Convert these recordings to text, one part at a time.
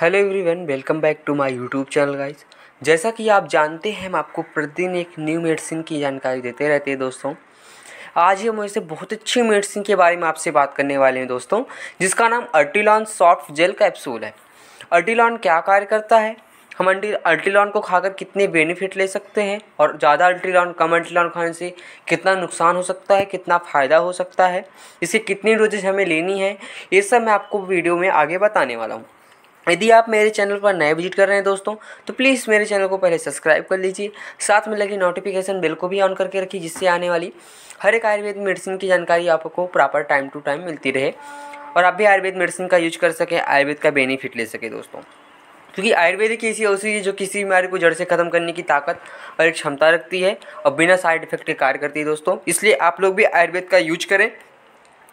hello everyone welcome back to my YouTube channel guys जैसा कि आप जानते हैं हम आपको प्रतिदिन एक न्यू मेडिसिन की जानकारी देते रहते हैं दोस्तों आज हम ऐसे बहुत अच्छी मेडिसिन के बारे में आपसे बात करने वाले हैं दोस्तों जिसका नाम अर्टिलॉन सॉफ्ट जेल कैप्सूल है अर्टिलॉन क्या कार्य करता है हम अल्टीलॉन को खाकर कितने बेनिफिट ले सकते हैं और ज़्यादा अल्टीलॉन कम अल्टीलॉन खाने से कितना नुकसान हो सकता है कितना फ़ायदा हो सकता है इसे कितनी डोजेज हमें लेनी है ये सब मैं आपको वीडियो में आगे बताने वाला हूँ यदि आप मेरे चैनल पर नए विजिट कर रहे हैं दोस्तों तो प्लीज़ मेरे चैनल को पहले सब्सक्राइब कर लीजिए साथ में लगी नोटिफिकेशन बेल को भी ऑन करके रखिए जिससे आने वाली हर एक आयुर्वेद मेडिसिन की जानकारी आपको प्रॉपर टाइम टू टाइम मिलती रहे और आप भी आयुर्वेद मेडिसिन का यूज कर सकें आयुर्वेद का बेनिफिट ले सकें दोस्तों क्योंकि आयुर्वेद एक ऐसी औषधि है जो किसी बीमारी को जड़ से ख़त्म करने की ताकत और एक क्षमता रखती है और बिना साइड इफेक्ट के कार्य करती है दोस्तों इसलिए आप लोग भी आयुर्वेद का यूज करें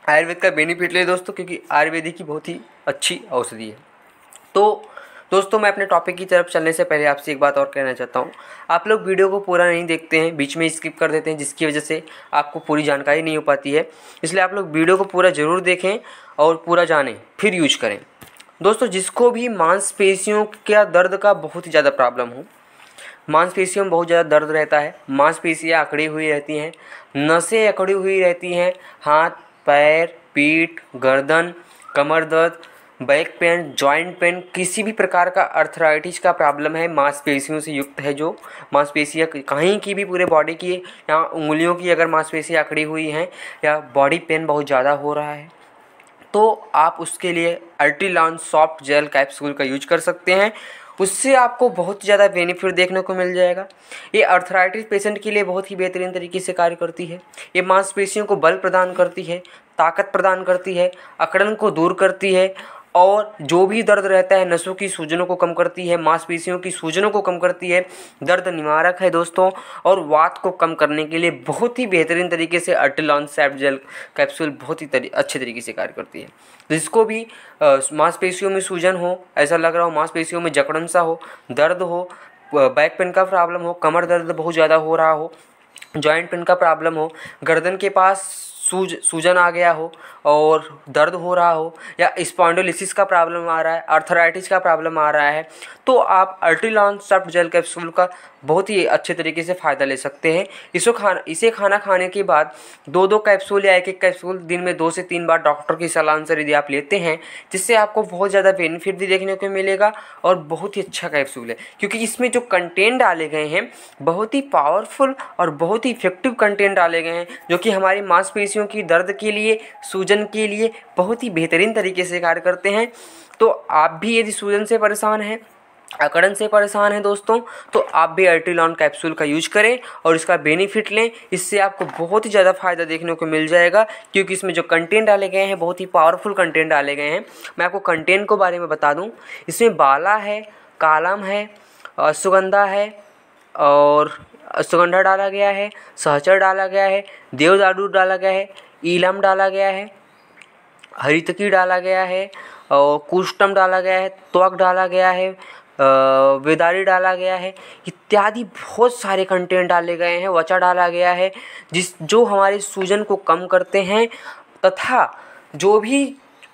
आयुर्वेद का बेनिफिट ले दोस्तों क्योंकि आयुर्वेदिक की बहुत ही अच्छी औषधि है तो दोस्तों मैं अपने टॉपिक की तरफ चलने से पहले आपसे एक बात और कहना चाहता हूँ आप लोग वीडियो को पूरा नहीं देखते हैं बीच में स्किप कर देते हैं जिसकी वजह से आपको पूरी जानकारी नहीं हो पाती है इसलिए आप लोग वीडियो को पूरा ज़रूर देखें और पूरा जानें फिर यूज करें दोस्तों जिसको भी मांसपेशियों का दर्द का बहुत ज़्यादा प्रॉब्लम हो मांसपेशियों में बहुत ज़्यादा दर्द रहता है मांसपेशियाँ अकड़ी हुई रहती हैं नसें अकड़ी हुई रहती हैं हाथ पैर पीठ गर्दन कमर दर्द बैक पेन जॉइंट पेन किसी भी प्रकार का अर्थराइटिस का प्रॉब्लम है मांसपेशियों से युक्त है जो मांसपेशियाँ कहीं की भी पूरे बॉडी की या उंगलियों की अगर मांसपेशी अकड़ी हुई हैं या बॉडी पेन बहुत ज़्यादा हो रहा है तो आप उसके लिए अल्ट्रीलॉन सॉफ्ट जेल कैप्सूल का यूज कर सकते हैं उससे आपको बहुत ज़्यादा बेनिफिट देखने को मिल जाएगा ये अर्थराइटिस पेशेंट के लिए बहुत ही बेहतरीन तरीके से कार्य करती है ये मांसपेशियों को बल प्रदान करती है ताकत प्रदान करती है अकड़न को दूर करती है और जो भी दर्द रहता है नसों की सूजनों को कम करती है मांसपेशियों की सूजनों को कम करती है दर्द निवारक है दोस्तों और वात को कम करने के लिए बहुत ही बेहतरीन तरीके से अटलॉन सैप जेल कैप्सूल बहुत ही तरी, अच्छे तरीके से कार्य करती है जिसको भी मांसपेशियों में सूजन हो ऐसा लग रहा हो मांसपेशियों में जकड़न सा हो दर्द हो बैक पेन का प्रॉब्लम हो कमर दर्द बहुत ज़्यादा हो रहा हो जॉइंट पेन का प्रॉब्लम हो गर्दन के पास सूज सूजन आ गया हो और दर्द हो रहा हो या स्पॉन्डोलिसिस का प्रॉब्लम आ रहा है अर्थराइटिस का प्रॉब्लम आ रहा है तो आप अल्ट्रीलॉन सॉफ्ट जेल कैप्सूल का बहुत ही अच्छे तरीके से फ़ायदा ले सकते हैं इसको खाना इसे खाना खाने के बाद दो दो कैप्सूल या एक एक कैप्सूल दिन में दो से तीन बार डॉक्टर की सलाह अनुसार यदि आप लेते हैं जिससे आपको बहुत ज़्यादा बेनिफिट भी देखने को मिलेगा और बहुत ही अच्छा कैप्सूल है क्योंकि इसमें जो कंटेंट डाले गए हैं बहुत ही पावरफुल और बहुत ही इफेक्टिव कंटेंट डाले गए हैं जो कि हमारी मांसपेशियों हड्डियों की दर्द के लिए सूजन के लिए बहुत ही बेहतरीन तरीके से कार्य करते हैं तो आप भी यदि सूजन से परेशान हैं अकड़न से परेशान हैं दोस्तों तो आप भी अल्ट्रीलॉन कैप्सूल का यूज करें और इसका बेनिफिट लें इससे आपको बहुत ही ज़्यादा फ़ायदा देखने को मिल जाएगा क्योंकि इसमें जो कंटेंट डाले गए हैं बहुत ही पावरफुल कंटेंट डाले गए हैं मैं आपको कंटेंट को बारे में बता दूं इसमें बाला है कालम है सुगंधा है और अश्वगंधा डाला गया है सहचर डाला गया है देवदारू डाला गया है ईलम डाला गया है हरितकी डाला गया है और कुष्टम डाला गया है त्वक डाला गया है वेदारी डाला गया है इत्यादि बहुत सारे कंटेंट डाले गए हैं वचा डाला गया है जिस जो हमारे सूजन को कम करते हैं तथा जो भी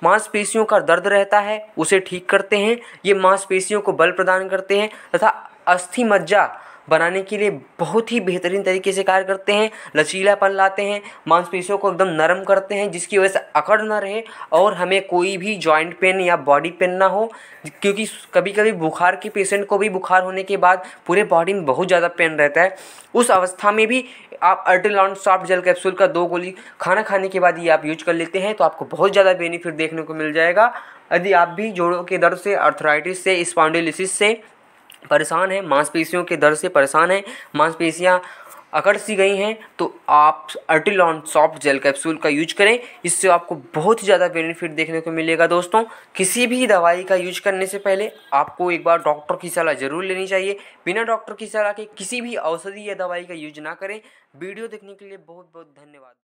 मांसपेशियों का दर्द रहता है उसे ठीक करते हैं ये मांसपेशियों को बल प्रदान करते हैं तथा अस्थि मज्जा बनाने के लिए बहुत ही बेहतरीन तरीके से कार्य करते हैं लचीलापन लाते हैं मांसपेशियों को एकदम नरम करते हैं जिसकी वजह से अकड़ ना रहे और हमें कोई भी जॉइंट पेन या बॉडी पेन ना हो क्योंकि कभी कभी बुखार के पेशेंट को भी बुखार होने के बाद पूरे बॉडी में बहुत ज़्यादा पेन रहता है उस अवस्था में भी आप अर्टिलॉन सॉफ्ट जेल कैप्सूल का दो गोली खाना खाने के बाद ये आप यूज कर लेते हैं तो आपको बहुत ज़्यादा बेनिफिट देखने को मिल जाएगा यदि आप भी जोड़ों के दर्द से अर्थराइटिस से स्पॉन्डिलिसिस से परेशान है मांसपेशियों के दर्द से परेशान है मांसपेशियाँ अकड़ सी गई हैं तो आप अर्टिलॉन सॉफ्ट जेल कैप्सूल का यूज करें इससे आपको बहुत ही ज़्यादा बेनिफिट देखने को मिलेगा दोस्तों किसी भी दवाई का यूज करने से पहले आपको एक बार डॉक्टर की सलाह ज़रूर लेनी चाहिए बिना डॉक्टर की सलाह के किसी भी औषधि या दवाई का यूज ना करें वीडियो देखने के लिए बहुत बहुत धन्यवाद